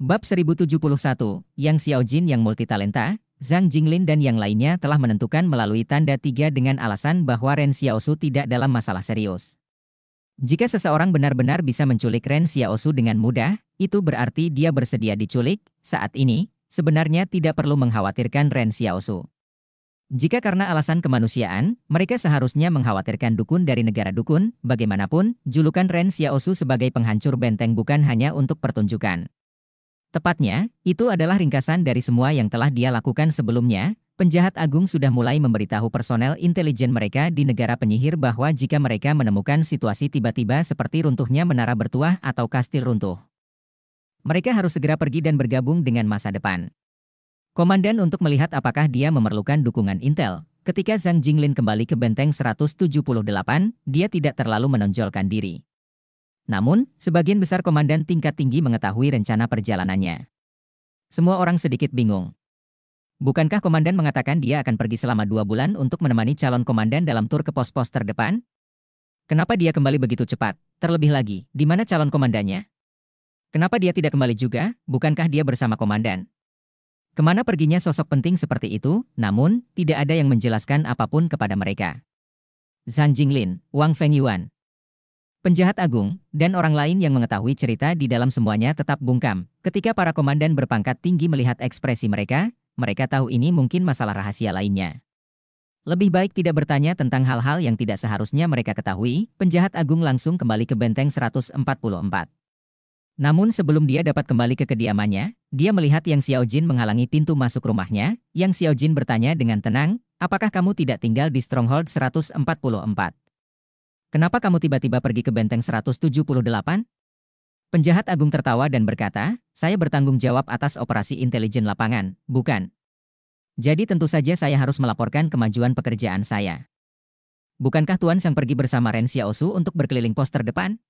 Bab 1071, Yang Xiao Jin yang multitalenta, Zhang Jinglin dan yang lainnya telah menentukan melalui tanda tiga dengan alasan bahwa Ren Xiaosu tidak dalam masalah serius. Jika seseorang benar-benar bisa menculik Ren Xiaosu dengan mudah, itu berarti dia bersedia diculik. Saat ini, sebenarnya tidak perlu mengkhawatirkan Ren Xiaosu. Jika karena alasan kemanusiaan, mereka seharusnya mengkhawatirkan dukun dari negara dukun, bagaimanapun, julukan Ren Xiaosu sebagai penghancur benteng bukan hanya untuk pertunjukan. Tepatnya, itu adalah ringkasan dari semua yang telah dia lakukan sebelumnya. Penjahat agung sudah mulai memberitahu personel intelijen mereka di negara penyihir bahwa jika mereka menemukan situasi tiba-tiba seperti runtuhnya menara bertuah atau kastil runtuh, mereka harus segera pergi dan bergabung dengan masa depan. Komandan untuk melihat apakah dia memerlukan dukungan intel. Ketika Zhang Jinglin kembali ke benteng 178, dia tidak terlalu menonjolkan diri. Namun, sebagian besar komandan tingkat tinggi mengetahui rencana perjalanannya. Semua orang sedikit bingung. Bukankah komandan mengatakan dia akan pergi selama dua bulan untuk menemani calon komandan dalam tur ke pos-pos terdepan? Kenapa dia kembali begitu cepat? Terlebih lagi, di mana calon komandannya? Kenapa dia tidak kembali juga? Bukankah dia bersama komandan? Kemana perginya sosok penting seperti itu, namun, tidak ada yang menjelaskan apapun kepada mereka. Zhang Jinglin, Wang Fengyuan, Penjahat agung, dan orang lain yang mengetahui cerita di dalam semuanya tetap bungkam. Ketika para komandan berpangkat tinggi melihat ekspresi mereka, mereka tahu ini mungkin masalah rahasia lainnya. Lebih baik tidak bertanya tentang hal-hal yang tidak seharusnya mereka ketahui, penjahat agung langsung kembali ke benteng 144. Namun sebelum dia dapat kembali ke kediamannya, dia melihat Yang Xiao Jin menghalangi pintu masuk rumahnya. Yang Xiao Jin bertanya dengan tenang, apakah kamu tidak tinggal di Stronghold 144? Kenapa kamu tiba-tiba pergi ke benteng 178? Penjahat agung tertawa dan berkata, saya bertanggung jawab atas operasi intelijen lapangan, bukan. Jadi tentu saja saya harus melaporkan kemajuan pekerjaan saya. Bukankah Tuan Sang pergi bersama Ren Xiaosu untuk berkeliling pos terdepan?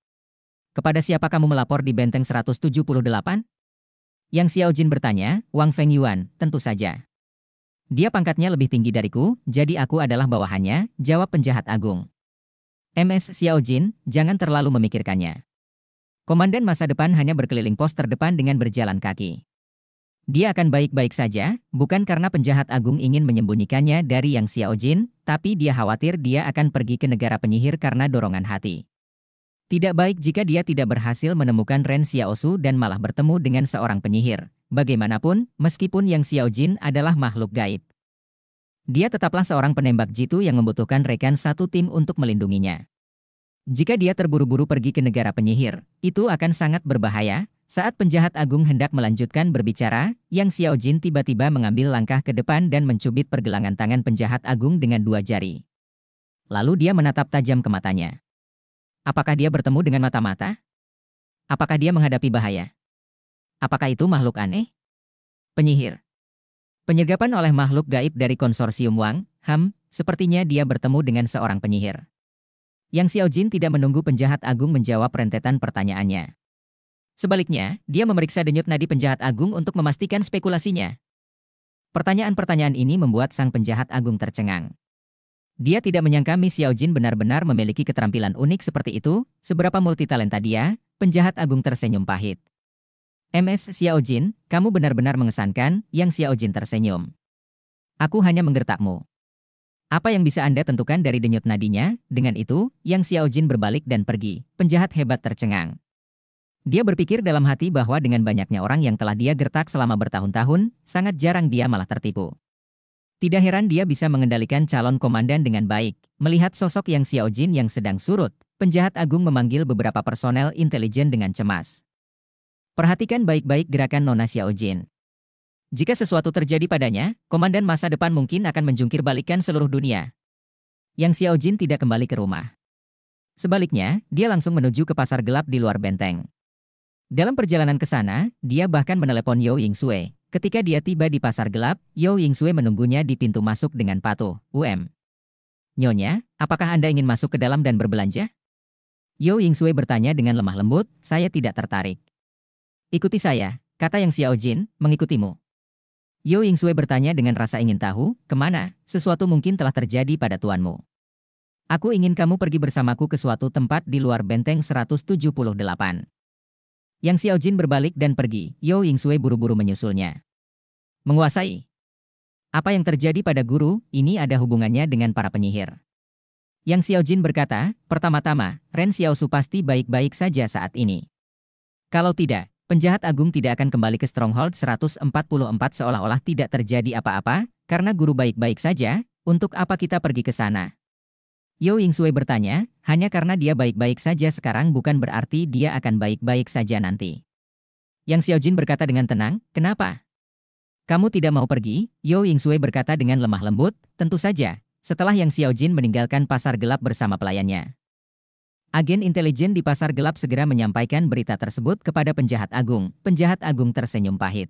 Kepada siapa kamu melapor di benteng 178? Yang Jin bertanya, Wang Feng Yuan, tentu saja. Dia pangkatnya lebih tinggi dariku, jadi aku adalah bawahannya, jawab penjahat agung. MS Xiao Jin, jangan terlalu memikirkannya. Komandan masa depan hanya berkeliling pos terdepan dengan berjalan kaki. Dia akan baik-baik saja, bukan karena penjahat agung ingin menyembunyikannya dari Yang Xiao Jin, tapi dia khawatir dia akan pergi ke negara penyihir karena dorongan hati. Tidak baik jika dia tidak berhasil menemukan Ren Xiao Su dan malah bertemu dengan seorang penyihir. Bagaimanapun, meskipun Yang Xiao Jin adalah makhluk gaib, dia tetaplah seorang penembak jitu yang membutuhkan rekan satu tim untuk melindunginya. Jika dia terburu-buru pergi ke negara penyihir, itu akan sangat berbahaya. Saat penjahat agung hendak melanjutkan berbicara, Yang Xiao Jin tiba-tiba mengambil langkah ke depan dan mencubit pergelangan tangan penjahat agung dengan dua jari. Lalu dia menatap tajam ke matanya. Apakah dia bertemu dengan mata-mata? Apakah dia menghadapi bahaya? Apakah itu makhluk aneh? Penyihir. Penyergapan oleh makhluk gaib dari konsorsium Wang, Ham, sepertinya dia bertemu dengan seorang penyihir. Yang Xiao Jin tidak menunggu penjahat agung menjawab rentetan pertanyaannya. Sebaliknya, dia memeriksa denyut nadi penjahat agung untuk memastikan spekulasinya. Pertanyaan-pertanyaan ini membuat sang penjahat agung tercengang. Dia tidak menyangka Miss Mi Jin benar-benar memiliki keterampilan unik seperti itu, seberapa multitalenta dia, penjahat agung tersenyum pahit. MS Xiaojin, kamu benar-benar mengesankan, yang Xiaojin tersenyum. Aku hanya menggertakmu. Apa yang bisa Anda tentukan dari denyut nadinya? Dengan itu, Yang Xiaojin berbalik dan pergi. Penjahat hebat tercengang. Dia berpikir dalam hati bahwa dengan banyaknya orang yang telah dia gertak selama bertahun-tahun, sangat jarang dia malah tertipu. Tidak heran dia bisa mengendalikan calon komandan dengan baik. Melihat sosok Yang Xiaojin yang sedang surut, penjahat agung memanggil beberapa personel intelijen dengan cemas. Perhatikan baik-baik gerakan Nona Xiaojin. Jika sesuatu terjadi padanya, komandan masa depan mungkin akan menjungkir balikan seluruh dunia. Yang Xiaojin tidak kembali ke rumah. Sebaliknya, dia langsung menuju ke pasar gelap di luar benteng. Dalam perjalanan ke sana, dia bahkan menelepon Yao Yingxue. Ketika dia tiba di pasar gelap, Yao Yingxue menunggunya di pintu masuk dengan patuh, UM. Nyonya, apakah Anda ingin masuk ke dalam dan berbelanja? Yao Yingxue bertanya dengan lemah lembut, saya tidak tertarik. Ikuti saya, kata yang Xiao Jin, mengikutimu. Yo Ying Sui bertanya dengan rasa ingin tahu, kemana, sesuatu mungkin telah terjadi pada tuanmu. Aku ingin kamu pergi bersamaku ke suatu tempat di luar benteng 178. Yang Xiao Jin berbalik dan pergi, Yo Ying Sui buru-buru menyusulnya. Menguasai. Apa yang terjadi pada guru, ini ada hubungannya dengan para penyihir. Yang Xiao Jin berkata, pertama-tama, Ren Xiaosu pasti baik-baik saja saat ini. Kalau tidak, Penjahat agung tidak akan kembali ke Stronghold 144 seolah-olah tidak terjadi apa-apa, karena guru baik-baik saja, untuk apa kita pergi ke sana? Yo Ying Sui bertanya, hanya karena dia baik-baik saja sekarang bukan berarti dia akan baik-baik saja nanti. Yang Xiao Jin berkata dengan tenang, kenapa? Kamu tidak mau pergi? Yo Ying Sui berkata dengan lemah lembut, tentu saja, setelah Yang Xiao Jin meninggalkan pasar gelap bersama pelayannya. Agen intelijen di pasar gelap segera menyampaikan berita tersebut kepada penjahat agung. Penjahat agung tersenyum pahit.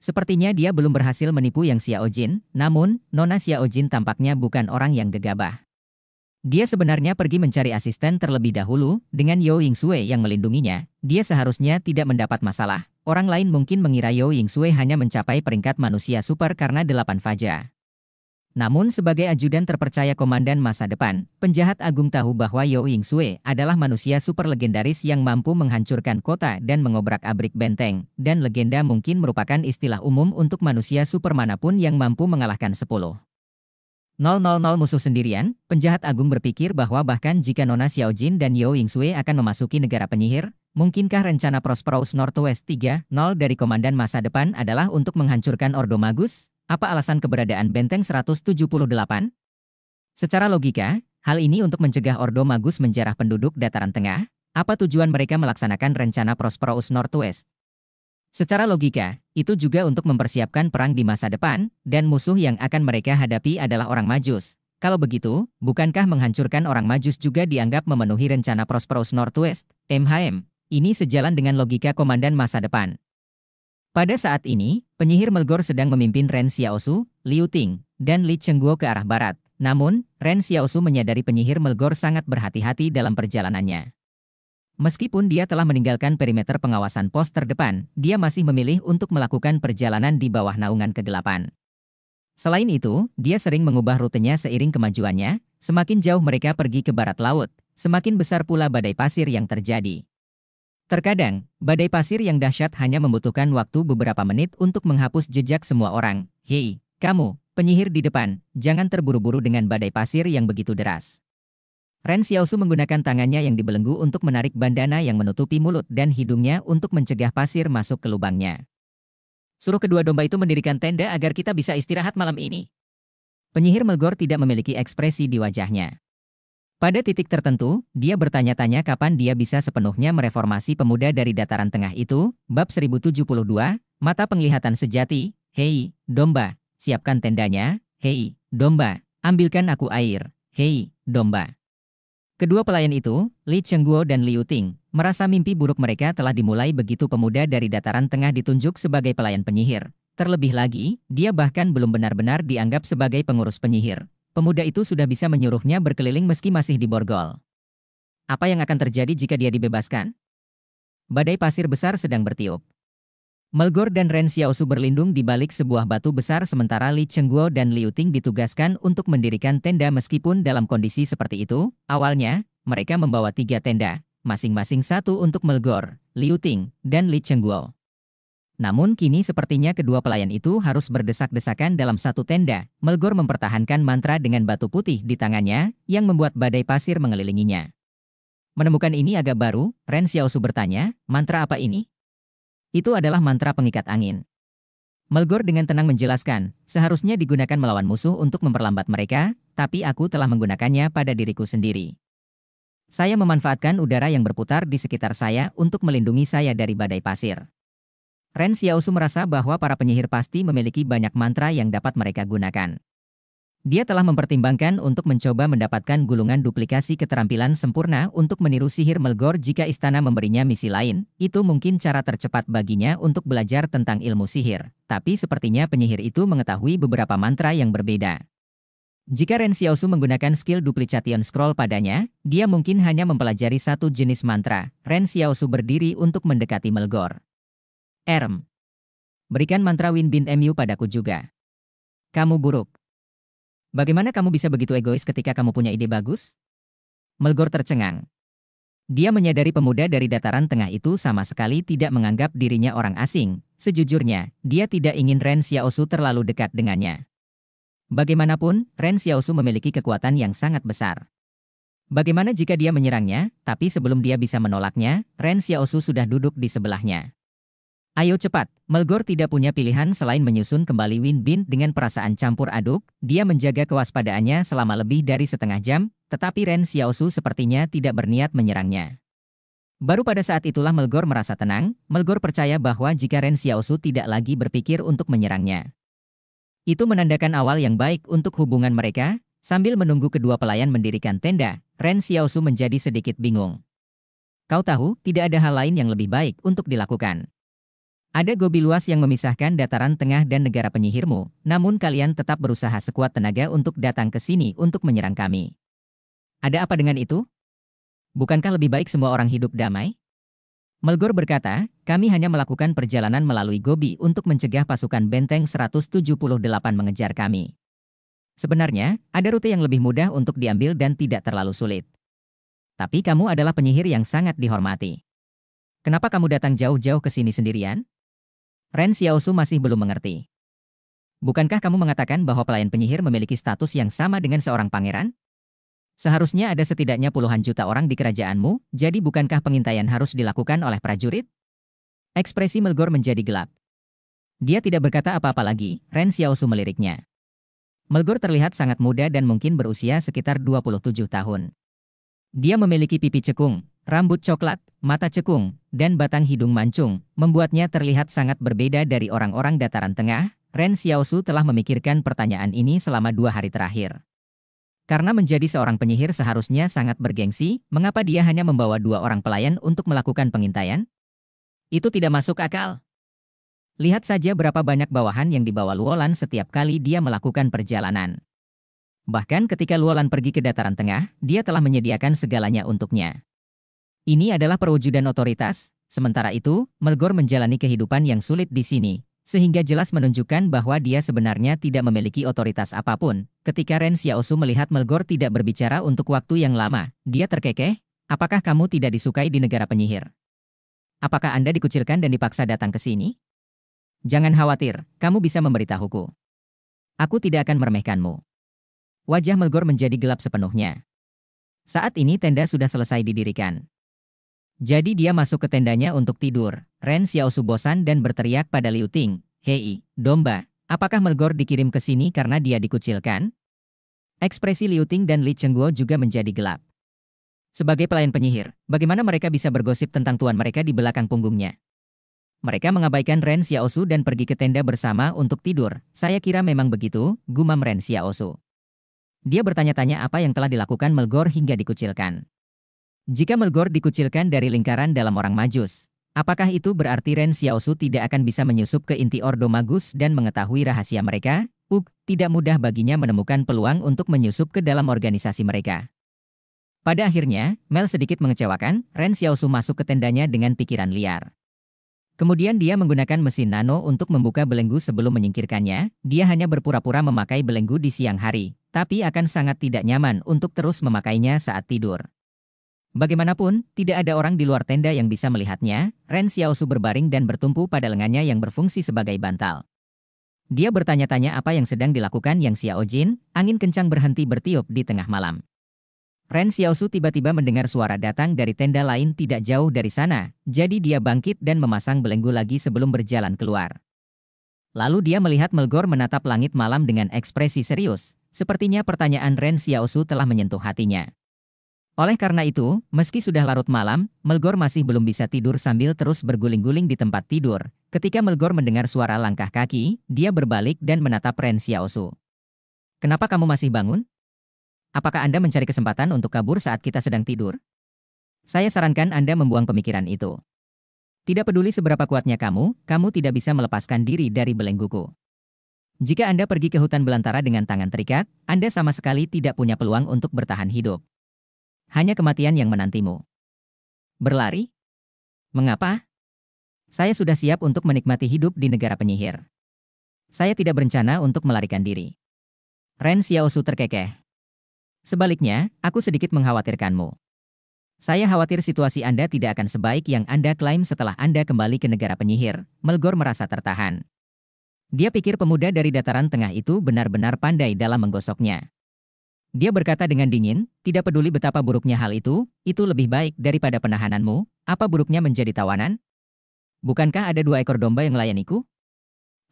Sepertinya dia belum berhasil menipu yang Xiao Jin, namun Nona Xiao Jin tampaknya bukan orang yang gegabah. Dia sebenarnya pergi mencari asisten terlebih dahulu, dengan Yao Ying Sui yang melindunginya, dia seharusnya tidak mendapat masalah. Orang lain mungkin mengira Yao Ying Sui hanya mencapai peringkat manusia super karena delapan fajar. Namun sebagai ajudan terpercaya Komandan Masa Depan, penjahat agung tahu bahwa Yo Ying Sue adalah manusia super legendaris yang mampu menghancurkan kota dan mengobrak-abrik benteng, dan legenda mungkin merupakan istilah umum untuk manusia super manapun yang mampu mengalahkan 10. 000 musuh sendirian, penjahat agung berpikir bahwa bahkan jika Nona Xiao Jin dan Yao Ying Sue akan memasuki negara penyihir, Mungkinkah rencana Prosperous Northwest 0 dari Komandan Masa Depan adalah untuk menghancurkan Ordo Magus? Apa alasan keberadaan Benteng 178? Secara logika, hal ini untuk mencegah Ordo Magus menjarah penduduk dataran tengah, apa tujuan mereka melaksanakan rencana Prosperous Northwest? Secara logika, itu juga untuk mempersiapkan perang di masa depan, dan musuh yang akan mereka hadapi adalah orang Majus. Kalau begitu, bukankah menghancurkan orang Majus juga dianggap memenuhi rencana Prosperous Northwest, MHM? Ini sejalan dengan logika komandan masa depan. Pada saat ini, penyihir Melgor sedang memimpin Ren Xiaosu, Liu Ting, dan Li Chengguo ke arah barat. Namun, Ren Xiaosu menyadari penyihir Melgor sangat berhati-hati dalam perjalanannya. Meskipun dia telah meninggalkan perimeter pengawasan pos terdepan, dia masih memilih untuk melakukan perjalanan di bawah naungan kegelapan. Selain itu, dia sering mengubah rutenya seiring kemajuannya, semakin jauh mereka pergi ke barat laut, semakin besar pula badai pasir yang terjadi. Terkadang, badai pasir yang dahsyat hanya membutuhkan waktu beberapa menit untuk menghapus jejak semua orang. Hei, kamu, penyihir di depan, jangan terburu-buru dengan badai pasir yang begitu deras. Ren Xiaosu menggunakan tangannya yang dibelenggu untuk menarik bandana yang menutupi mulut dan hidungnya untuk mencegah pasir masuk ke lubangnya. Suruh kedua domba itu mendirikan tenda agar kita bisa istirahat malam ini. Penyihir Melgor tidak memiliki ekspresi di wajahnya. Pada titik tertentu, dia bertanya-tanya kapan dia bisa sepenuhnya mereformasi pemuda dari dataran tengah itu, bab 1072, mata penglihatan sejati, hei, domba, siapkan tendanya, hei, domba, ambilkan aku air, hei, domba. Kedua pelayan itu, Li Chengguo dan Liu Ting, merasa mimpi buruk mereka telah dimulai begitu pemuda dari dataran tengah ditunjuk sebagai pelayan penyihir. Terlebih lagi, dia bahkan belum benar-benar dianggap sebagai pengurus penyihir. Pemuda itu sudah bisa menyuruhnya berkeliling meski masih di Borgol. Apa yang akan terjadi jika dia dibebaskan? Badai pasir besar sedang bertiup. Melgor dan Ren Xiaosu berlindung di balik sebuah batu besar sementara Li Chengguo dan Liu Ting ditugaskan untuk mendirikan tenda meskipun dalam kondisi seperti itu, awalnya, mereka membawa tiga tenda, masing-masing satu untuk Melgor, Liu Ting, dan Li Chengguo. Namun kini sepertinya kedua pelayan itu harus berdesak-desakan dalam satu tenda. Melgor mempertahankan mantra dengan batu putih di tangannya, yang membuat badai pasir mengelilinginya. Menemukan ini agak baru, Ren Xiaosu bertanya, mantra apa ini? Itu adalah mantra pengikat angin. Melgor dengan tenang menjelaskan, seharusnya digunakan melawan musuh untuk memperlambat mereka, tapi aku telah menggunakannya pada diriku sendiri. Saya memanfaatkan udara yang berputar di sekitar saya untuk melindungi saya dari badai pasir. Ren Xiaosu merasa bahwa para penyihir pasti memiliki banyak mantra yang dapat mereka gunakan. Dia telah mempertimbangkan untuk mencoba mendapatkan gulungan duplikasi keterampilan sempurna untuk meniru sihir Melgor jika istana memberinya misi lain. Itu mungkin cara tercepat baginya untuk belajar tentang ilmu sihir. Tapi sepertinya penyihir itu mengetahui beberapa mantra yang berbeda. Jika Ren Xiaosu menggunakan skill Duplication Scroll padanya, dia mungkin hanya mempelajari satu jenis mantra. Ren Xiaosu berdiri untuk mendekati Melgor. Erm. Berikan mantra Win Bin MU padaku juga. Kamu buruk. Bagaimana kamu bisa begitu egois ketika kamu punya ide bagus? Melgor tercengang. Dia menyadari pemuda dari dataran tengah itu sama sekali tidak menganggap dirinya orang asing. Sejujurnya, dia tidak ingin Ren Xiaosu terlalu dekat dengannya. Bagaimanapun, Ren Xiaosu memiliki kekuatan yang sangat besar. Bagaimana jika dia menyerangnya, tapi sebelum dia bisa menolaknya, Ren Xiaosu sudah duduk di sebelahnya. Ayo cepat, Melgor tidak punya pilihan selain menyusun kembali Win Bin dengan perasaan campur aduk, dia menjaga kewaspadaannya selama lebih dari setengah jam, tetapi Ren Xiaosu sepertinya tidak berniat menyerangnya. Baru pada saat itulah Melgor merasa tenang, Melgor percaya bahwa jika Ren Xiaosu tidak lagi berpikir untuk menyerangnya. Itu menandakan awal yang baik untuk hubungan mereka, sambil menunggu kedua pelayan mendirikan tenda, Ren Xiaosu menjadi sedikit bingung. Kau tahu, tidak ada hal lain yang lebih baik untuk dilakukan. Ada gobi luas yang memisahkan dataran tengah dan negara penyihirmu, namun kalian tetap berusaha sekuat tenaga untuk datang ke sini untuk menyerang kami. Ada apa dengan itu? Bukankah lebih baik semua orang hidup damai? Melgor berkata, kami hanya melakukan perjalanan melalui Gobi untuk mencegah pasukan benteng 178 mengejar kami. Sebenarnya, ada rute yang lebih mudah untuk diambil dan tidak terlalu sulit. Tapi kamu adalah penyihir yang sangat dihormati. Kenapa kamu datang jauh-jauh ke sini sendirian? Ren Xiaosu masih belum mengerti. Bukankah kamu mengatakan bahwa pelayan penyihir memiliki status yang sama dengan seorang pangeran? Seharusnya ada setidaknya puluhan juta orang di kerajaanmu, jadi bukankah pengintaian harus dilakukan oleh prajurit? Ekspresi Melgor menjadi gelap. Dia tidak berkata apa-apa lagi, Ren Xiaosu meliriknya. Melgor terlihat sangat muda dan mungkin berusia sekitar 27 tahun. Dia memiliki pipi cekung, Rambut coklat, mata cekung, dan batang hidung mancung membuatnya terlihat sangat berbeda dari orang-orang dataran tengah. Ren Xiaosu telah memikirkan pertanyaan ini selama dua hari terakhir. Karena menjadi seorang penyihir seharusnya sangat bergengsi, mengapa dia hanya membawa dua orang pelayan untuk melakukan pengintaian? Itu tidak masuk akal. Lihat saja berapa banyak bawahan yang dibawa Luolan setiap kali dia melakukan perjalanan. Bahkan ketika Luolan pergi ke dataran tengah, dia telah menyediakan segalanya untuknya. Ini adalah perwujudan otoritas, sementara itu, Melgor menjalani kehidupan yang sulit di sini, sehingga jelas menunjukkan bahwa dia sebenarnya tidak memiliki otoritas apapun. Ketika Ren Xiaosu melihat Melgor tidak berbicara untuk waktu yang lama, dia terkekeh, apakah kamu tidak disukai di negara penyihir? Apakah Anda dikucilkan dan dipaksa datang ke sini? Jangan khawatir, kamu bisa memberitahuku. Aku tidak akan meremehkanmu. Wajah Melgor menjadi gelap sepenuhnya. Saat ini tenda sudah selesai didirikan. Jadi dia masuk ke tendanya untuk tidur. Ren Xiaosu bosan dan berteriak pada Liu Ting, Hei, domba, apakah Melgor dikirim ke sini karena dia dikucilkan? Ekspresi Liu Ting dan Li Chengguo juga menjadi gelap. Sebagai pelayan penyihir, bagaimana mereka bisa bergosip tentang tuan mereka di belakang punggungnya? Mereka mengabaikan Ren Xiaosu dan pergi ke tenda bersama untuk tidur. Saya kira memang begitu, gumam Ren Xiaosu. Dia bertanya-tanya apa yang telah dilakukan Melgor hingga dikucilkan. Jika Melgor dikucilkan dari lingkaran dalam orang Majus, apakah itu berarti Ren Xiaosu tidak akan bisa menyusup ke inti Ordo Magus dan mengetahui rahasia mereka? Uk, tidak mudah baginya menemukan peluang untuk menyusup ke dalam organisasi mereka. Pada akhirnya, Mel sedikit mengecewakan, Ren Xiaosu masuk ke tendanya dengan pikiran liar. Kemudian dia menggunakan mesin nano untuk membuka belenggu sebelum menyingkirkannya, dia hanya berpura-pura memakai belenggu di siang hari, tapi akan sangat tidak nyaman untuk terus memakainya saat tidur. Bagaimanapun, tidak ada orang di luar tenda yang bisa melihatnya, Ren Xiaosu berbaring dan bertumpu pada lengannya yang berfungsi sebagai bantal. Dia bertanya-tanya apa yang sedang dilakukan Yang Xiao Jin, angin kencang berhenti bertiup di tengah malam. Ren Xiaosu tiba-tiba mendengar suara datang dari tenda lain tidak jauh dari sana, jadi dia bangkit dan memasang belenggu lagi sebelum berjalan keluar. Lalu dia melihat Melgor menatap langit malam dengan ekspresi serius, sepertinya pertanyaan Ren Xiaosu telah menyentuh hatinya. Oleh karena itu, meski sudah larut malam, Melgor masih belum bisa tidur sambil terus berguling-guling di tempat tidur. Ketika Melgor mendengar suara langkah kaki, dia berbalik dan menatap Ren Xiaosu. Kenapa kamu masih bangun? Apakah Anda mencari kesempatan untuk kabur saat kita sedang tidur? Saya sarankan Anda membuang pemikiran itu. Tidak peduli seberapa kuatnya kamu, kamu tidak bisa melepaskan diri dari belengguku. Jika Anda pergi ke hutan belantara dengan tangan terikat, Anda sama sekali tidak punya peluang untuk bertahan hidup. Hanya kematian yang menantimu. Berlari? Mengapa? Saya sudah siap untuk menikmati hidup di negara penyihir. Saya tidak berencana untuk melarikan diri. Ren Xiaosu terkekeh. Sebaliknya, aku sedikit mengkhawatirkanmu. Saya khawatir situasi Anda tidak akan sebaik yang Anda klaim setelah Anda kembali ke negara penyihir. Melgor merasa tertahan. Dia pikir pemuda dari dataran tengah itu benar-benar pandai dalam menggosoknya. Dia berkata dengan dingin, tidak peduli betapa buruknya hal itu, itu lebih baik daripada penahananmu, apa buruknya menjadi tawanan? Bukankah ada dua ekor domba yang melayaniku?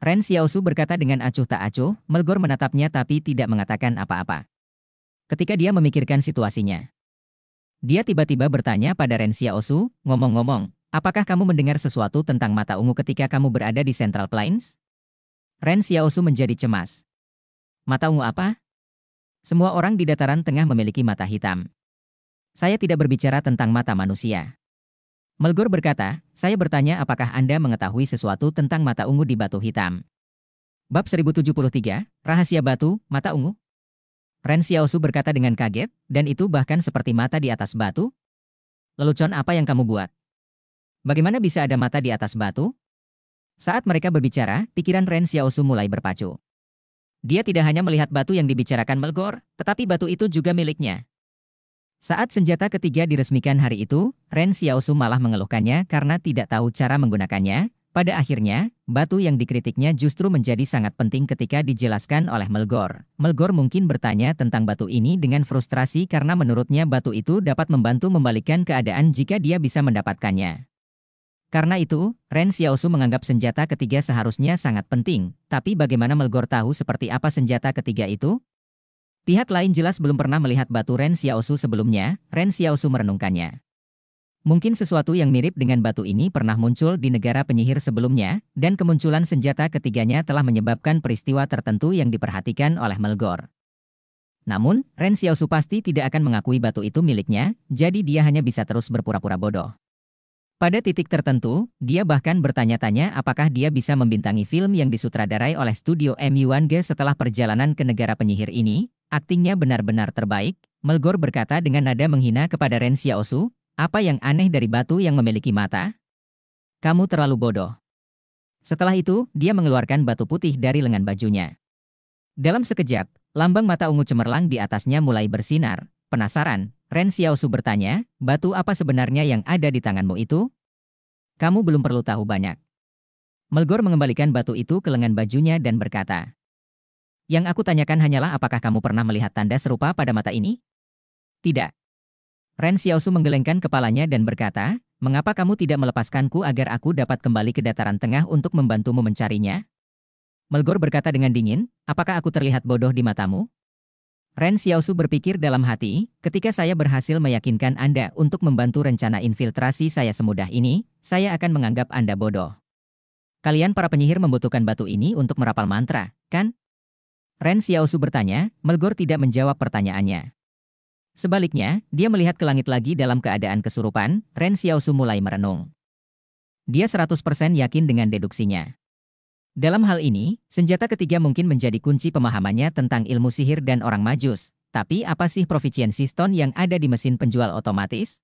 Ren Xiaosu berkata dengan acuh tak acuh, Melgor menatapnya tapi tidak mengatakan apa-apa. Ketika dia memikirkan situasinya, dia tiba-tiba bertanya pada Ren Xiaosu, ngomong-ngomong, apakah kamu mendengar sesuatu tentang mata ungu ketika kamu berada di Central Plains? Ren Xiaosu menjadi cemas. Mata ungu apa? Semua orang di dataran tengah memiliki mata hitam. Saya tidak berbicara tentang mata manusia. Melgor berkata, saya bertanya apakah Anda mengetahui sesuatu tentang mata ungu di batu hitam. Bab 1073, Rahasia Batu, Mata Ungu? Ren Xiaosu berkata dengan kaget, dan itu bahkan seperti mata di atas batu. Lelucon apa yang kamu buat? Bagaimana bisa ada mata di atas batu? Saat mereka berbicara, pikiran Ren Xiaosu mulai berpacu. Dia tidak hanya melihat batu yang dibicarakan Melgor, tetapi batu itu juga miliknya. Saat senjata ketiga diresmikan hari itu, Ren Xiaosu malah mengeluhkannya karena tidak tahu cara menggunakannya. Pada akhirnya, batu yang dikritiknya justru menjadi sangat penting ketika dijelaskan oleh Melgor. Melgor mungkin bertanya tentang batu ini dengan frustrasi karena menurutnya batu itu dapat membantu membalikkan keadaan jika dia bisa mendapatkannya. Karena itu, Ren Xiaosu menganggap senjata ketiga seharusnya sangat penting, tapi bagaimana Melgor tahu seperti apa senjata ketiga itu? Pihak lain jelas belum pernah melihat batu Ren Xiaosu sebelumnya, Ren Xiaosu merenungkannya. Mungkin sesuatu yang mirip dengan batu ini pernah muncul di negara penyihir sebelumnya, dan kemunculan senjata ketiganya telah menyebabkan peristiwa tertentu yang diperhatikan oleh Melgor. Namun, Ren Xiaosu pasti tidak akan mengakui batu itu miliknya, jadi dia hanya bisa terus berpura-pura bodoh. Pada titik tertentu, dia bahkan bertanya-tanya apakah dia bisa membintangi film yang disutradarai oleh studio M1G setelah perjalanan ke negara penyihir ini, aktingnya benar-benar terbaik, Melgor berkata dengan nada menghina kepada Ren Xiaosu, apa yang aneh dari batu yang memiliki mata? Kamu terlalu bodoh. Setelah itu, dia mengeluarkan batu putih dari lengan bajunya. Dalam sekejap, lambang mata ungu cemerlang di atasnya mulai bersinar, Penasaran, Ren Xiaosu bertanya, batu apa sebenarnya yang ada di tanganmu itu? Kamu belum perlu tahu banyak. Melgor mengembalikan batu itu ke lengan bajunya dan berkata, Yang aku tanyakan hanyalah apakah kamu pernah melihat tanda serupa pada mata ini? Tidak. Ren Xiaosu menggelengkan kepalanya dan berkata, Mengapa kamu tidak melepaskanku agar aku dapat kembali ke dataran tengah untuk membantumu mencarinya? Melgor berkata dengan dingin, Apakah aku terlihat bodoh di matamu? Ren Xiaosu berpikir dalam hati, ketika saya berhasil meyakinkan Anda untuk membantu rencana infiltrasi saya semudah ini, saya akan menganggap Anda bodoh. Kalian para penyihir membutuhkan batu ini untuk merapal mantra, kan? Ren Xiaosu bertanya, Melgor tidak menjawab pertanyaannya. Sebaliknya, dia melihat ke langit lagi dalam keadaan kesurupan, Ren Xiaosu mulai merenung. Dia 100% yakin dengan deduksinya. Dalam hal ini, senjata ketiga mungkin menjadi kunci pemahamannya tentang ilmu sihir dan orang majus. Tapi apa sih profisiensi stone yang ada di mesin penjual otomatis?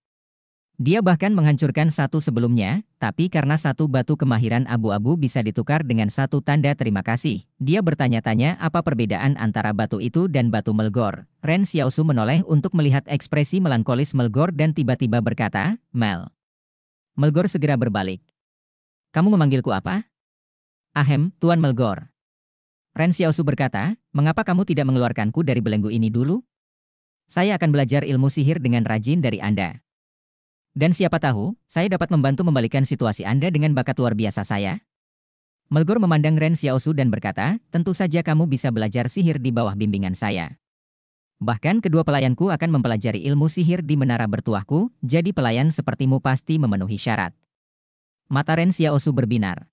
Dia bahkan menghancurkan satu sebelumnya, tapi karena satu batu kemahiran abu-abu bisa ditukar dengan satu tanda terima kasih. Dia bertanya-tanya apa perbedaan antara batu itu dan batu Melgor. Ren Xiaosu menoleh untuk melihat ekspresi melankolis Melgor dan tiba-tiba berkata, Mel. Melgor segera berbalik. Kamu memanggilku apa? Ahem, Tuan Melgor. Ren Xiaosu berkata, mengapa kamu tidak mengeluarkanku dari belenggu ini dulu? Saya akan belajar ilmu sihir dengan rajin dari Anda. Dan siapa tahu, saya dapat membantu membalikan situasi Anda dengan bakat luar biasa saya. Melgor memandang Ren Xiaosu dan berkata, tentu saja kamu bisa belajar sihir di bawah bimbingan saya. Bahkan kedua pelayanku akan mempelajari ilmu sihir di menara bertuahku, jadi pelayan sepertimu pasti memenuhi syarat. Mata Ren Xiaosu berbinar.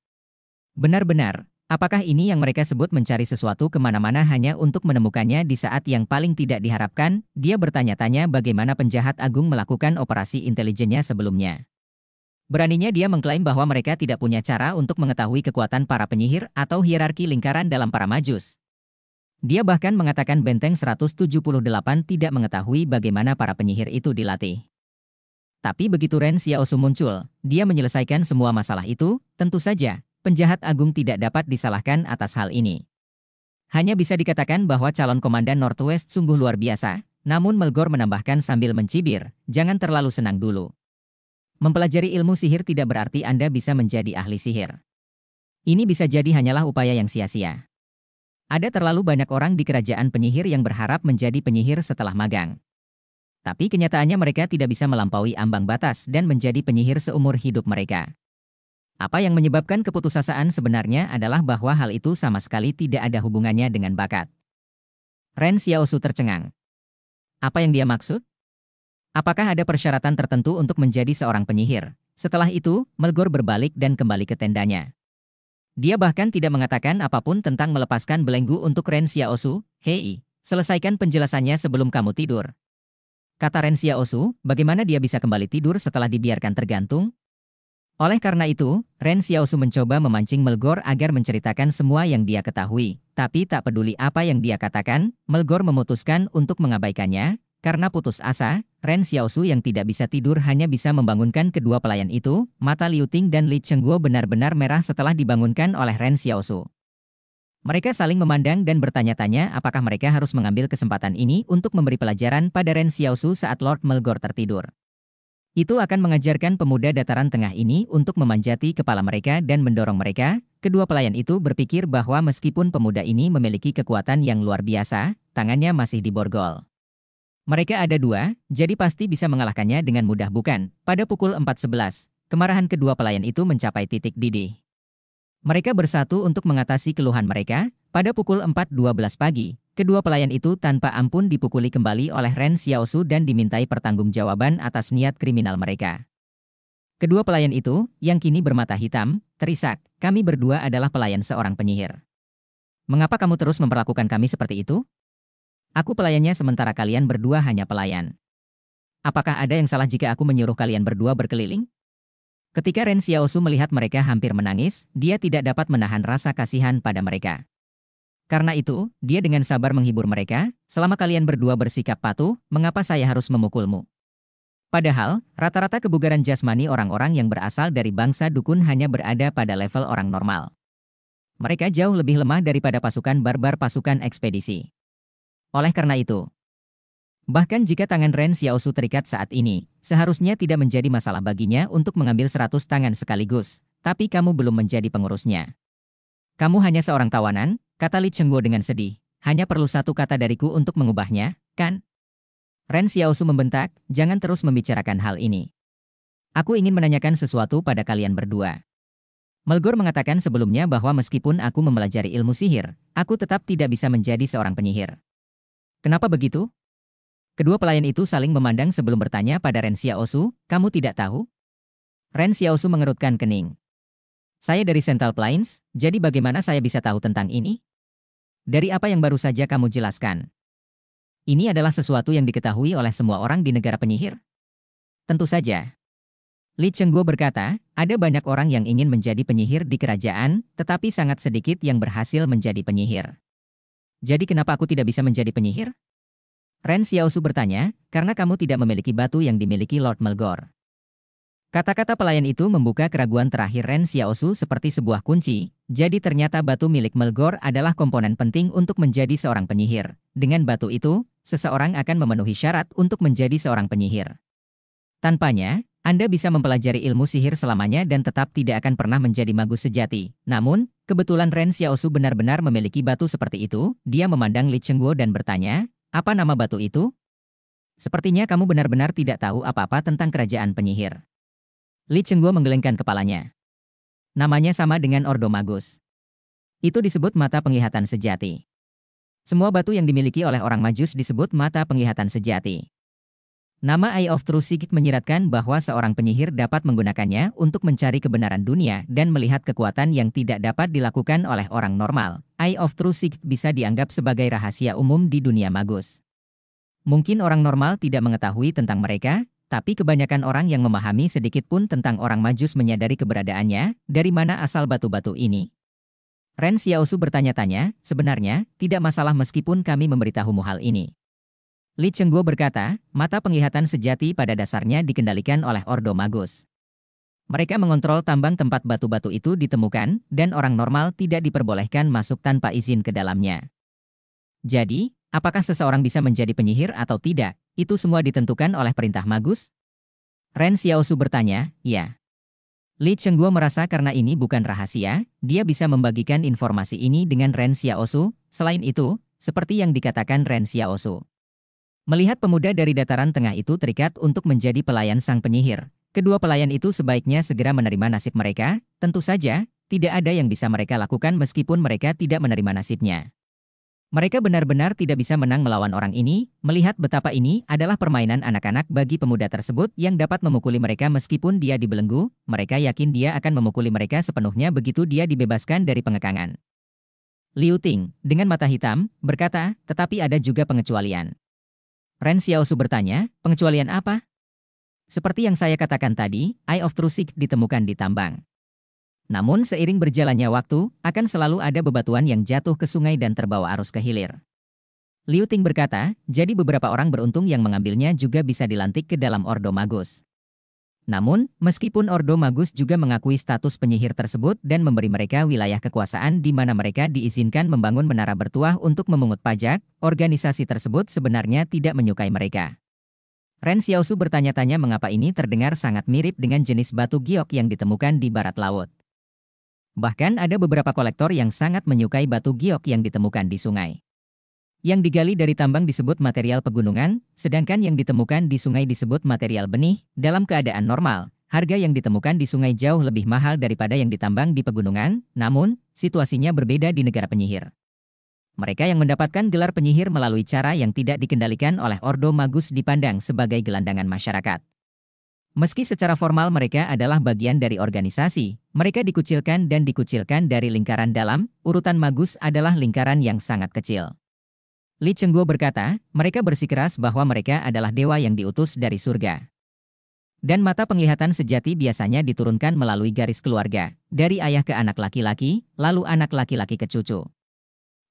Benar-benar, apakah ini yang mereka sebut mencari sesuatu kemana-mana hanya untuk menemukannya di saat yang paling tidak diharapkan? Dia bertanya-tanya bagaimana penjahat agung melakukan operasi intelijennya sebelumnya. Beraninya dia mengklaim bahwa mereka tidak punya cara untuk mengetahui kekuatan para penyihir atau hierarki lingkaran dalam para majus. Dia bahkan mengatakan benteng 178 tidak mengetahui bagaimana para penyihir itu dilatih. Tapi begitu Ren Xiaosu muncul, dia menyelesaikan semua masalah itu, tentu saja, penjahat agung tidak dapat disalahkan atas hal ini. Hanya bisa dikatakan bahwa calon komandan Northwest sungguh luar biasa, namun Melgor menambahkan sambil mencibir, jangan terlalu senang dulu. Mempelajari ilmu sihir tidak berarti Anda bisa menjadi ahli sihir. Ini bisa jadi hanyalah upaya yang sia-sia. Ada terlalu banyak orang di kerajaan penyihir yang berharap menjadi penyihir setelah magang. Tapi kenyataannya mereka tidak bisa melampaui ambang batas dan menjadi penyihir seumur hidup mereka. Apa yang menyebabkan keputusasaan sebenarnya adalah bahwa hal itu sama sekali tidak ada hubungannya dengan bakat. Ren Xiaosu tercengang. Apa yang dia maksud? Apakah ada persyaratan tertentu untuk menjadi seorang penyihir? Setelah itu, Melgor berbalik dan kembali ke tendanya. Dia bahkan tidak mengatakan apapun tentang melepaskan belenggu untuk Ren Xiaosu, Hei, selesaikan penjelasannya sebelum kamu tidur. Kata Ren Xiaosu, bagaimana dia bisa kembali tidur setelah dibiarkan tergantung, oleh karena itu, Ren Xiaosu mencoba memancing Melgor agar menceritakan semua yang dia ketahui. Tapi tak peduli apa yang dia katakan, Melgor memutuskan untuk mengabaikannya. Karena putus asa, Ren Xiaosu yang tidak bisa tidur hanya bisa membangunkan kedua pelayan itu, mata Liu Ting dan Li Chengguo benar-benar merah setelah dibangunkan oleh Ren Xiaosu. Mereka saling memandang dan bertanya-tanya apakah mereka harus mengambil kesempatan ini untuk memberi pelajaran pada Ren Xiaosu saat Lord Melgor tertidur. Itu akan mengajarkan pemuda dataran tengah ini untuk memanjati kepala mereka dan mendorong mereka. Kedua pelayan itu berpikir bahwa meskipun pemuda ini memiliki kekuatan yang luar biasa, tangannya masih diborgol. Mereka ada dua, jadi pasti bisa mengalahkannya dengan mudah bukan? Pada pukul 4.11, kemarahan kedua pelayan itu mencapai titik didih. Mereka bersatu untuk mengatasi keluhan mereka. Pada pukul 4.12 pagi, Kedua pelayan itu tanpa ampun dipukuli kembali oleh Ren Xiaosu dan dimintai pertanggungjawaban atas niat kriminal mereka. Kedua pelayan itu, yang kini bermata hitam, terisak, kami berdua adalah pelayan seorang penyihir. Mengapa kamu terus memperlakukan kami seperti itu? Aku pelayannya sementara kalian berdua hanya pelayan. Apakah ada yang salah jika aku menyuruh kalian berdua berkeliling? Ketika Ren Xiaosu melihat mereka hampir menangis, dia tidak dapat menahan rasa kasihan pada mereka. Karena itu, dia dengan sabar menghibur mereka, selama kalian berdua bersikap patuh, mengapa saya harus memukulmu? Padahal, rata-rata kebugaran jasmani orang-orang yang berasal dari bangsa dukun hanya berada pada level orang normal. Mereka jauh lebih lemah daripada pasukan barbar pasukan ekspedisi. Oleh karena itu, bahkan jika tangan Ren Xiaosu terikat saat ini, seharusnya tidak menjadi masalah baginya untuk mengambil seratus tangan sekaligus, tapi kamu belum menjadi pengurusnya. Kamu hanya seorang tawanan, kata Li Chengguo dengan sedih. Hanya perlu satu kata dariku untuk mengubahnya, kan? Ren Xiaosu membentak, jangan terus membicarakan hal ini. Aku ingin menanyakan sesuatu pada kalian berdua. Melgor mengatakan sebelumnya bahwa meskipun aku mempelajari ilmu sihir, aku tetap tidak bisa menjadi seorang penyihir. Kenapa begitu? Kedua pelayan itu saling memandang sebelum bertanya pada Ren Xiaosu, kamu tidak tahu? Ren Xiaosu mengerutkan kening. Saya dari Central Plains, jadi bagaimana saya bisa tahu tentang ini? Dari apa yang baru saja kamu jelaskan. Ini adalah sesuatu yang diketahui oleh semua orang di negara penyihir? Tentu saja. Li Chengguo berkata, ada banyak orang yang ingin menjadi penyihir di kerajaan, tetapi sangat sedikit yang berhasil menjadi penyihir. Jadi kenapa aku tidak bisa menjadi penyihir? Ren Xiaosu bertanya, karena kamu tidak memiliki batu yang dimiliki Lord Melgor. Kata-kata pelayan itu membuka keraguan terakhir Ren Xiaosu seperti sebuah kunci, jadi ternyata batu milik Melgor adalah komponen penting untuk menjadi seorang penyihir. Dengan batu itu, seseorang akan memenuhi syarat untuk menjadi seorang penyihir. Tanpanya, Anda bisa mempelajari ilmu sihir selamanya dan tetap tidak akan pernah menjadi magus sejati. Namun, kebetulan Ren Xiaosu benar-benar memiliki batu seperti itu, dia memandang Li Chengguo dan bertanya, apa nama batu itu? Sepertinya kamu benar-benar tidak tahu apa-apa tentang kerajaan penyihir. Li Chengguo menggelengkan kepalanya. Namanya sama dengan Ordo Magus. Itu disebut mata penglihatan sejati. Semua batu yang dimiliki oleh orang Majus disebut mata penglihatan sejati. Nama Eye of True Sigit menyiratkan bahwa seorang penyihir dapat menggunakannya untuk mencari kebenaran dunia dan melihat kekuatan yang tidak dapat dilakukan oleh orang normal. Eye of True Sigit bisa dianggap sebagai rahasia umum di dunia Magus. Mungkin orang normal tidak mengetahui tentang mereka, tapi kebanyakan orang yang memahami sedikit pun tentang orang majus menyadari keberadaannya, dari mana asal batu-batu ini. Ren Xiaosu bertanya-tanya, sebenarnya, tidak masalah meskipun kami memberitahumu hal ini. Li Chengguo berkata, mata penglihatan sejati pada dasarnya dikendalikan oleh Ordo Magus. Mereka mengontrol tambang tempat batu-batu itu ditemukan, dan orang normal tidak diperbolehkan masuk tanpa izin ke dalamnya. Jadi, Apakah seseorang bisa menjadi penyihir atau tidak, itu semua ditentukan oleh perintah magus? Ren Xiaosu bertanya, ya. Li Chengguo merasa karena ini bukan rahasia, dia bisa membagikan informasi ini dengan Ren Xiaosu, selain itu, seperti yang dikatakan Ren Xiaosu. Melihat pemuda dari dataran tengah itu terikat untuk menjadi pelayan sang penyihir, kedua pelayan itu sebaiknya segera menerima nasib mereka, tentu saja, tidak ada yang bisa mereka lakukan meskipun mereka tidak menerima nasibnya. Mereka benar-benar tidak bisa menang melawan orang ini, melihat betapa ini adalah permainan anak-anak bagi pemuda tersebut yang dapat memukuli mereka meskipun dia dibelenggu, mereka yakin dia akan memukuli mereka sepenuhnya begitu dia dibebaskan dari pengekangan. Liu Ting, dengan mata hitam, berkata, tetapi ada juga pengecualian. Ren Xiaosu bertanya, pengecualian apa? Seperti yang saya katakan tadi, Eye of Trusik ditemukan di tambang. Namun seiring berjalannya waktu, akan selalu ada bebatuan yang jatuh ke sungai dan terbawa arus ke hilir. Liu Ting berkata, jadi beberapa orang beruntung yang mengambilnya juga bisa dilantik ke dalam Ordo Magus. Namun, meskipun Ordo Magus juga mengakui status penyihir tersebut dan memberi mereka wilayah kekuasaan di mana mereka diizinkan membangun menara bertuah untuk memungut pajak, organisasi tersebut sebenarnya tidak menyukai mereka. Ren Xiaosu bertanya-tanya mengapa ini terdengar sangat mirip dengan jenis batu giok yang ditemukan di barat laut. Bahkan ada beberapa kolektor yang sangat menyukai batu giok yang ditemukan di sungai. Yang digali dari tambang disebut material pegunungan, sedangkan yang ditemukan di sungai disebut material benih. Dalam keadaan normal, harga yang ditemukan di sungai jauh lebih mahal daripada yang ditambang di pegunungan, namun situasinya berbeda di negara penyihir. Mereka yang mendapatkan gelar penyihir melalui cara yang tidak dikendalikan oleh Ordo Magus dipandang sebagai gelandangan masyarakat. Meski secara formal mereka adalah bagian dari organisasi, mereka dikucilkan dan dikucilkan dari lingkaran dalam, urutan magus adalah lingkaran yang sangat kecil. Li Chengguo berkata, mereka bersikeras bahwa mereka adalah dewa yang diutus dari surga. Dan mata penglihatan sejati biasanya diturunkan melalui garis keluarga, dari ayah ke anak laki-laki, lalu anak laki-laki ke cucu.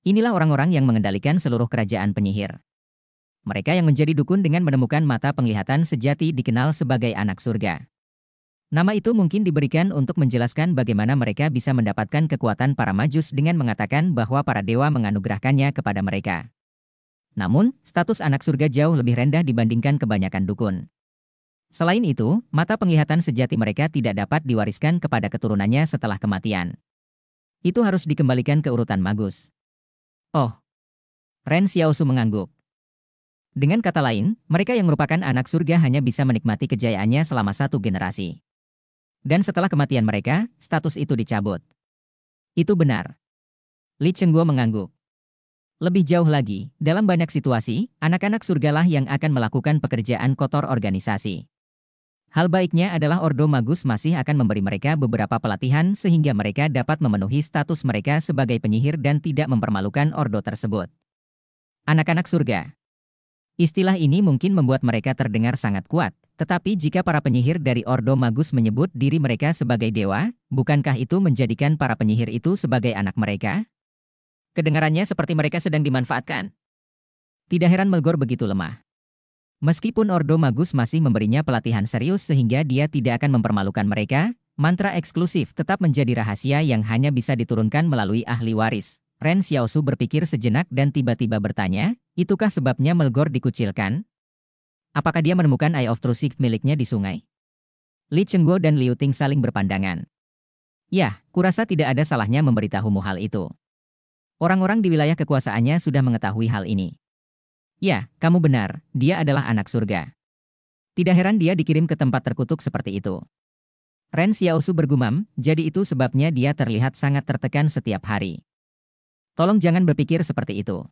Inilah orang-orang yang mengendalikan seluruh kerajaan penyihir. Mereka yang menjadi dukun dengan menemukan mata penglihatan sejati dikenal sebagai anak surga. Nama itu mungkin diberikan untuk menjelaskan bagaimana mereka bisa mendapatkan kekuatan para majus dengan mengatakan bahwa para dewa menganugerahkannya kepada mereka. Namun, status anak surga jauh lebih rendah dibandingkan kebanyakan dukun. Selain itu, mata penglihatan sejati mereka tidak dapat diwariskan kepada keturunannya setelah kematian. Itu harus dikembalikan ke urutan magus. Oh. Ren Xiaosu mengangguk. Dengan kata lain, mereka yang merupakan anak surga hanya bisa menikmati kejayaannya selama satu generasi. Dan setelah kematian mereka, status itu dicabut. Itu benar. Li Chengguo mengangguk. Lebih jauh lagi, dalam banyak situasi, anak-anak surgalah yang akan melakukan pekerjaan kotor organisasi. Hal baiknya adalah Ordo Magus masih akan memberi mereka beberapa pelatihan sehingga mereka dapat memenuhi status mereka sebagai penyihir dan tidak mempermalukan Ordo tersebut. Anak-anak surga Istilah ini mungkin membuat mereka terdengar sangat kuat, tetapi jika para penyihir dari Ordo Magus menyebut diri mereka sebagai dewa, bukankah itu menjadikan para penyihir itu sebagai anak mereka? Kedengarannya seperti mereka sedang dimanfaatkan. Tidak heran Melgor begitu lemah. Meskipun Ordo Magus masih memberinya pelatihan serius sehingga dia tidak akan mempermalukan mereka, mantra eksklusif tetap menjadi rahasia yang hanya bisa diturunkan melalui ahli waris. Ren Xiaosu berpikir sejenak dan tiba-tiba bertanya, itukah sebabnya Melgor dikucilkan? Apakah dia menemukan Eye of Truth miliknya di sungai? Li Chengguo dan Liu Ting saling berpandangan. Yah, kurasa tidak ada salahnya memberitahumu hal itu. Orang-orang di wilayah kekuasaannya sudah mengetahui hal ini. Ya, kamu benar, dia adalah anak surga. Tidak heran dia dikirim ke tempat terkutuk seperti itu. Ren Xiaosu bergumam, jadi itu sebabnya dia terlihat sangat tertekan setiap hari. Tolong jangan berpikir seperti itu.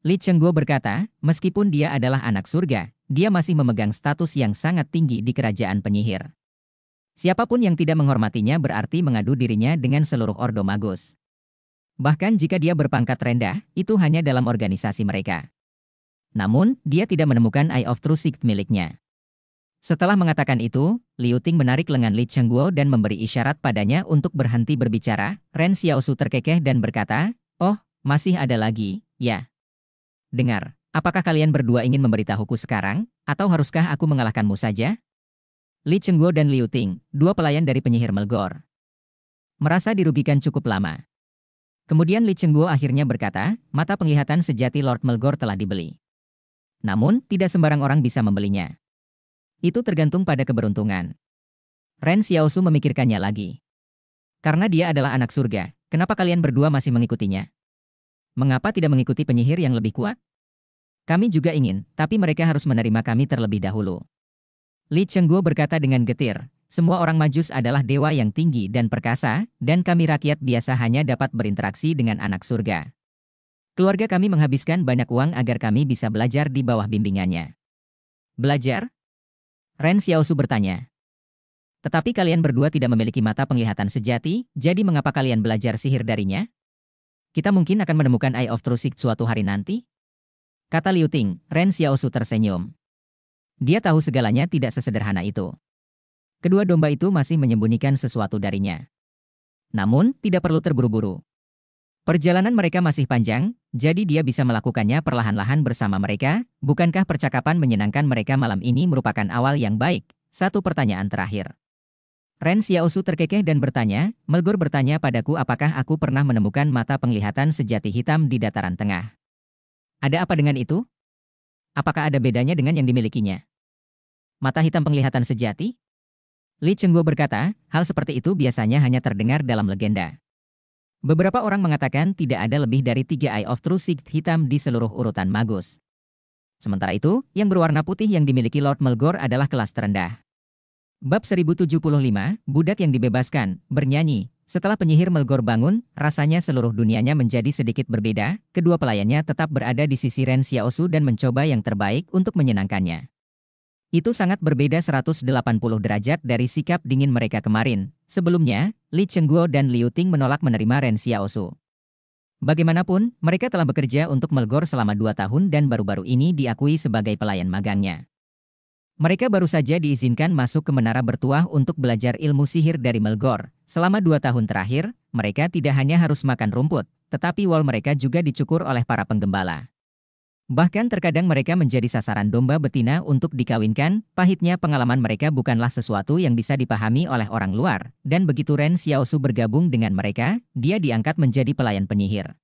Li Chengguo berkata, meskipun dia adalah anak surga, dia masih memegang status yang sangat tinggi di kerajaan penyihir. Siapapun yang tidak menghormatinya berarti mengadu dirinya dengan seluruh Ordo Magus. Bahkan jika dia berpangkat rendah, itu hanya dalam organisasi mereka. Namun, dia tidak menemukan Eye of True Sight miliknya. Setelah mengatakan itu, Liu Ting menarik lengan Li Chengguo dan memberi isyarat padanya untuk berhenti berbicara. Ren Xiaosu terkekeh dan berkata, Oh, masih ada lagi, ya. Dengar, apakah kalian berdua ingin memberitahuku sekarang, atau haruskah aku mengalahkanmu saja? Li Chengguo dan Liu Ting, dua pelayan dari penyihir Melgor. Merasa dirugikan cukup lama. Kemudian Li Chengguo akhirnya berkata, mata penglihatan sejati Lord Melgor telah dibeli. Namun, tidak sembarang orang bisa membelinya. Itu tergantung pada keberuntungan. Ren Xiaosu memikirkannya lagi. Karena dia adalah anak surga, Kenapa kalian berdua masih mengikutinya? Mengapa tidak mengikuti penyihir yang lebih kuat? Kami juga ingin, tapi mereka harus menerima kami terlebih dahulu. Li Chengguo berkata dengan getir, semua orang majus adalah dewa yang tinggi dan perkasa, dan kami rakyat biasa hanya dapat berinteraksi dengan anak surga. Keluarga kami menghabiskan banyak uang agar kami bisa belajar di bawah bimbingannya. Belajar? Ren Xiaosu bertanya. Tetapi kalian berdua tidak memiliki mata penglihatan sejati, jadi mengapa kalian belajar sihir darinya? Kita mungkin akan menemukan Eye of Trusik suatu hari nanti? Kata Liu Ting, Ren Xiaosu tersenyum. Dia tahu segalanya tidak sesederhana itu. Kedua domba itu masih menyembunyikan sesuatu darinya. Namun, tidak perlu terburu-buru. Perjalanan mereka masih panjang, jadi dia bisa melakukannya perlahan-lahan bersama mereka. Bukankah percakapan menyenangkan mereka malam ini merupakan awal yang baik? Satu pertanyaan terakhir. Ren Xiaosu terkekeh dan bertanya, Melgor bertanya padaku apakah aku pernah menemukan mata penglihatan sejati hitam di dataran tengah. Ada apa dengan itu? Apakah ada bedanya dengan yang dimilikinya? Mata hitam penglihatan sejati? Li Chengguo berkata, hal seperti itu biasanya hanya terdengar dalam legenda. Beberapa orang mengatakan tidak ada lebih dari tiga Eye of True Sight hitam di seluruh urutan Magus. Sementara itu, yang berwarna putih yang dimiliki Lord Melgor adalah kelas terendah. Bab 1075, budak yang dibebaskan, bernyanyi. Setelah penyihir Melgor bangun, rasanya seluruh dunianya menjadi sedikit berbeda, kedua pelayannya tetap berada di sisi Ren Xiaosu dan mencoba yang terbaik untuk menyenangkannya. Itu sangat berbeda 180 derajat dari sikap dingin mereka kemarin. Sebelumnya, Li Chengguo dan Liu Ting menolak menerima Ren Xiaosu. Bagaimanapun, mereka telah bekerja untuk Melgor selama dua tahun dan baru-baru ini diakui sebagai pelayan magangnya. Mereka baru saja diizinkan masuk ke menara bertuah untuk belajar ilmu sihir dari Melgor. Selama dua tahun terakhir, mereka tidak hanya harus makan rumput, tetapi wall mereka juga dicukur oleh para penggembala. Bahkan terkadang mereka menjadi sasaran domba betina untuk dikawinkan, pahitnya pengalaman mereka bukanlah sesuatu yang bisa dipahami oleh orang luar, dan begitu Ren Xiaosu bergabung dengan mereka, dia diangkat menjadi pelayan penyihir.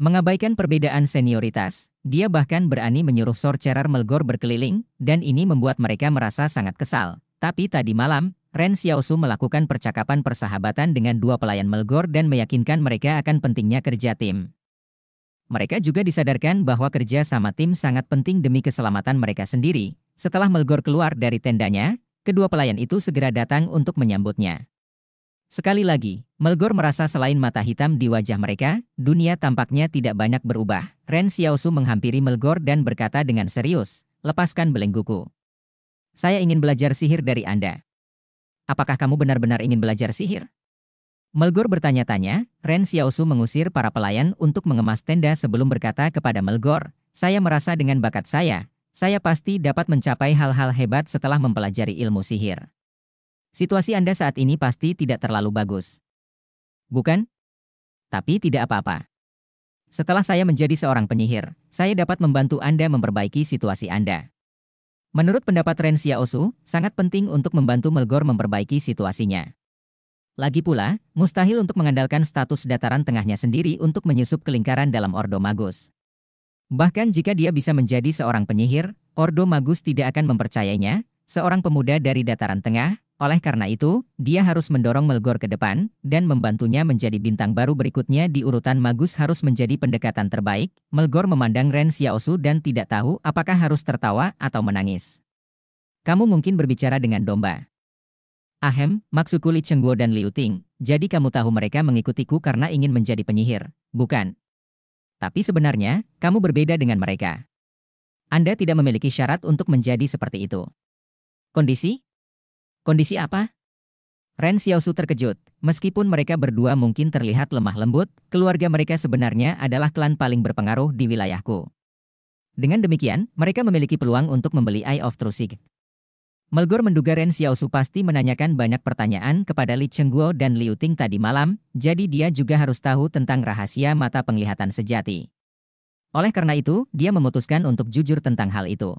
Mengabaikan perbedaan senioritas, dia bahkan berani menyuruh Sorcerer Melgor berkeliling, dan ini membuat mereka merasa sangat kesal. Tapi tadi malam, Ren Xiaosu melakukan percakapan persahabatan dengan dua pelayan Melgor dan meyakinkan mereka akan pentingnya kerja tim. Mereka juga disadarkan bahwa kerja sama tim sangat penting demi keselamatan mereka sendiri. Setelah Melgor keluar dari tendanya, kedua pelayan itu segera datang untuk menyambutnya. Sekali lagi, Melgor merasa selain mata hitam di wajah mereka, dunia tampaknya tidak banyak berubah. Ren Xiaosu menghampiri Melgor dan berkata dengan serius, lepaskan belengguku. Saya ingin belajar sihir dari Anda. Apakah kamu benar-benar ingin belajar sihir? Melgor bertanya-tanya, Ren Xiaosu mengusir para pelayan untuk mengemas tenda sebelum berkata kepada Melgor, saya merasa dengan bakat saya, saya pasti dapat mencapai hal-hal hebat setelah mempelajari ilmu sihir. Situasi Anda saat ini pasti tidak terlalu bagus. Bukan? Tapi tidak apa-apa. Setelah saya menjadi seorang penyihir, saya dapat membantu Anda memperbaiki situasi Anda. Menurut pendapat Ren Xiaosu, sangat penting untuk membantu Melgor memperbaiki situasinya. Lagi pula, mustahil untuk mengandalkan status dataran tengahnya sendiri untuk menyusup ke lingkaran dalam Ordo Magus. Bahkan jika dia bisa menjadi seorang penyihir, Ordo Magus tidak akan mempercayainya, seorang pemuda dari dataran tengah, oleh karena itu, dia harus mendorong Melgor ke depan, dan membantunya menjadi bintang baru berikutnya di urutan Magus harus menjadi pendekatan terbaik. Melgor memandang Ren Xiaosu dan tidak tahu apakah harus tertawa atau menangis. Kamu mungkin berbicara dengan domba. Ahem, maksudku Li Chengguo dan Liu Ting, jadi kamu tahu mereka mengikutiku karena ingin menjadi penyihir, bukan? Tapi sebenarnya, kamu berbeda dengan mereka. Anda tidak memiliki syarat untuk menjadi seperti itu. Kondisi, Kondisi apa? Ren Xiaosu terkejut. Meskipun mereka berdua mungkin terlihat lemah lembut, keluarga mereka sebenarnya adalah klan paling berpengaruh di wilayahku. Dengan demikian, mereka memiliki peluang untuk membeli Eye of Trusig. Melgor menduga Ren Xiaosu pasti menanyakan banyak pertanyaan kepada Li Chengguo dan Liu Ting tadi malam, jadi dia juga harus tahu tentang rahasia mata penglihatan sejati. Oleh karena itu, dia memutuskan untuk jujur tentang hal itu.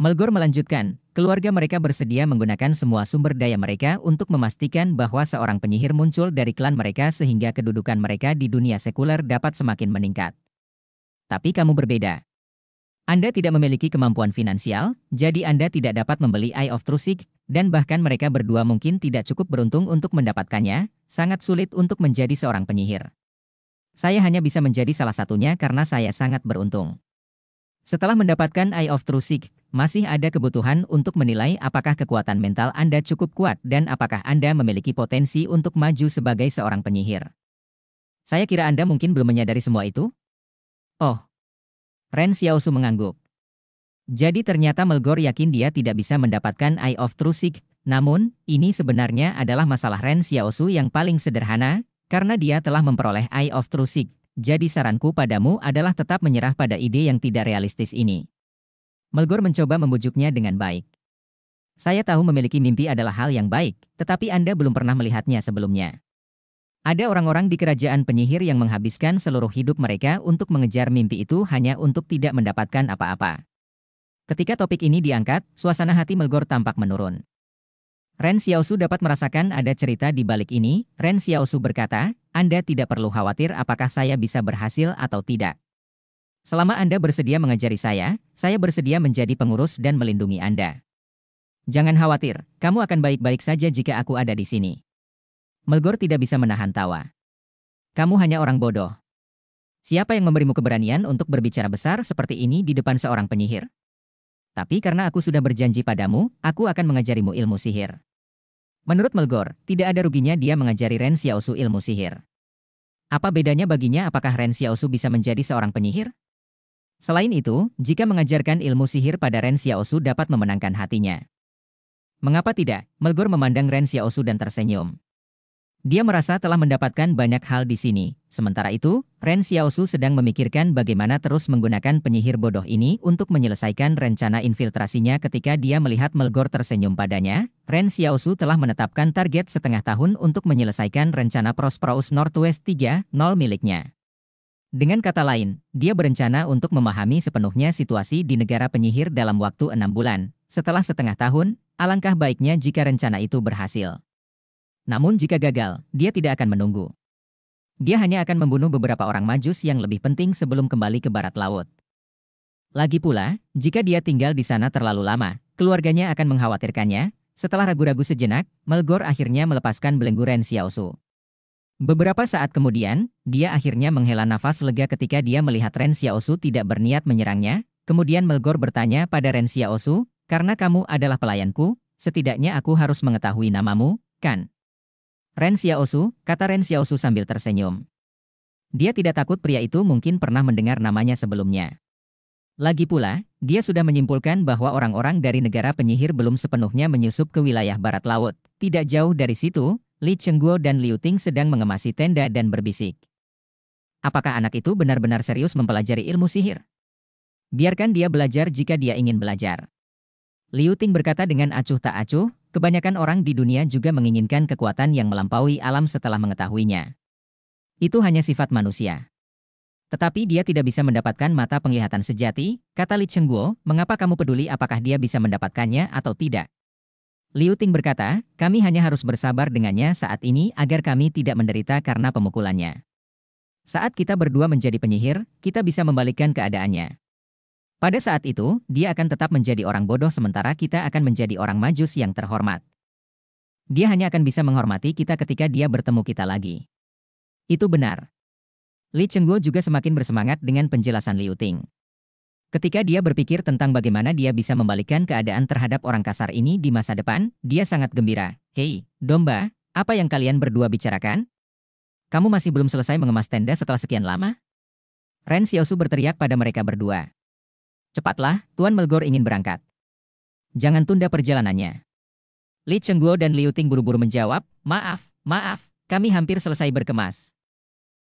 Melgor melanjutkan, keluarga mereka bersedia menggunakan semua sumber daya mereka untuk memastikan bahwa seorang penyihir muncul dari klan mereka sehingga kedudukan mereka di dunia sekuler dapat semakin meningkat. Tapi kamu berbeda. Anda tidak memiliki kemampuan finansial, jadi Anda tidak dapat membeli Eye of Trusik, dan bahkan mereka berdua mungkin tidak cukup beruntung untuk mendapatkannya, sangat sulit untuk menjadi seorang penyihir. Saya hanya bisa menjadi salah satunya karena saya sangat beruntung. Setelah mendapatkan Eye of Trusik, masih ada kebutuhan untuk menilai apakah kekuatan mental Anda cukup kuat dan apakah Anda memiliki potensi untuk maju sebagai seorang penyihir. Saya kira Anda mungkin belum menyadari semua itu. Oh. Ren Xiaosu mengangguk. Jadi ternyata Melgor yakin dia tidak bisa mendapatkan Eye of Trusik, namun, ini sebenarnya adalah masalah Ren Xiaosu yang paling sederhana, karena dia telah memperoleh Eye of Trusik. Jadi saranku padamu adalah tetap menyerah pada ide yang tidak realistis ini. Melgor mencoba membujuknya dengan baik. Saya tahu memiliki mimpi adalah hal yang baik, tetapi Anda belum pernah melihatnya sebelumnya. Ada orang-orang di kerajaan penyihir yang menghabiskan seluruh hidup mereka untuk mengejar mimpi itu hanya untuk tidak mendapatkan apa-apa. Ketika topik ini diangkat, suasana hati Melgor tampak menurun. Ren Xiaosu dapat merasakan ada cerita di balik ini. Ren Xiaosu berkata, Anda tidak perlu khawatir apakah saya bisa berhasil atau tidak. Selama Anda bersedia mengajari saya, saya bersedia menjadi pengurus dan melindungi Anda. Jangan khawatir, kamu akan baik-baik saja jika aku ada di sini. Melgor tidak bisa menahan tawa. Kamu hanya orang bodoh. Siapa yang memberimu keberanian untuk berbicara besar seperti ini di depan seorang penyihir? Tapi karena aku sudah berjanji padamu, aku akan mengajarimu ilmu sihir. Menurut Melgor, tidak ada ruginya dia mengajari Ren Xiaosu ilmu sihir. Apa bedanya baginya apakah Ren Xiaosu bisa menjadi seorang penyihir? Selain itu, jika mengajarkan ilmu sihir pada Ren Xiaosu dapat memenangkan hatinya. Mengapa tidak? Melgor memandang Ren Xiaosu dan tersenyum. Dia merasa telah mendapatkan banyak hal di sini. Sementara itu, Ren Xiaosu sedang memikirkan bagaimana terus menggunakan penyihir bodoh ini untuk menyelesaikan rencana infiltrasinya ketika dia melihat Melgor tersenyum padanya. Ren Xiaosu telah menetapkan target setengah tahun untuk menyelesaikan rencana Prosperous Northwest 3.0 miliknya. Dengan kata lain, dia berencana untuk memahami sepenuhnya situasi di negara penyihir dalam waktu enam bulan. Setelah setengah tahun, alangkah baiknya jika rencana itu berhasil. Namun jika gagal, dia tidak akan menunggu. Dia hanya akan membunuh beberapa orang majus yang lebih penting sebelum kembali ke barat laut. Lagi pula, jika dia tinggal di sana terlalu lama, keluarganya akan mengkhawatirkannya. Setelah ragu-ragu sejenak, Melgor akhirnya melepaskan belenggu Ren Xiaosu. Beberapa saat kemudian, dia akhirnya menghela nafas lega ketika dia melihat Ren Xiaosu tidak berniat menyerangnya, kemudian Melgor bertanya pada Ren Xiaosu, karena kamu adalah pelayanku, setidaknya aku harus mengetahui namamu, kan? Ren Xiaosu, kata Ren Xiaosu sambil tersenyum. Dia tidak takut pria itu mungkin pernah mendengar namanya sebelumnya. Lagi pula, dia sudah menyimpulkan bahwa orang-orang dari negara penyihir belum sepenuhnya menyusup ke wilayah barat laut. Tidak jauh dari situ, Li Chengguo dan Liu Ting sedang mengemasi tenda dan berbisik. Apakah anak itu benar-benar serius mempelajari ilmu sihir? Biarkan dia belajar jika dia ingin belajar. Liu Ting berkata dengan acuh tak acuh, kebanyakan orang di dunia juga menginginkan kekuatan yang melampaui alam setelah mengetahuinya. Itu hanya sifat manusia. Tetapi dia tidak bisa mendapatkan mata penglihatan sejati, kata Li Chengguo, mengapa kamu peduli apakah dia bisa mendapatkannya atau tidak? Liu Ting berkata, kami hanya harus bersabar dengannya saat ini agar kami tidak menderita karena pemukulannya. Saat kita berdua menjadi penyihir, kita bisa membalikkan keadaannya. Pada saat itu, dia akan tetap menjadi orang bodoh sementara kita akan menjadi orang majus yang terhormat. Dia hanya akan bisa menghormati kita ketika dia bertemu kita lagi. Itu benar. Li Chengguo juga semakin bersemangat dengan penjelasan Liu Ting. Ketika dia berpikir tentang bagaimana dia bisa membalikkan keadaan terhadap orang kasar ini di masa depan, dia sangat gembira. Hei, domba, apa yang kalian berdua bicarakan? Kamu masih belum selesai mengemas tenda setelah sekian lama? Ren Xiaosu berteriak pada mereka berdua. Cepatlah, Tuan Melgor ingin berangkat. Jangan tunda perjalanannya. Li Chengguo dan Liu Ting buru-buru menjawab, Maaf, maaf, kami hampir selesai berkemas.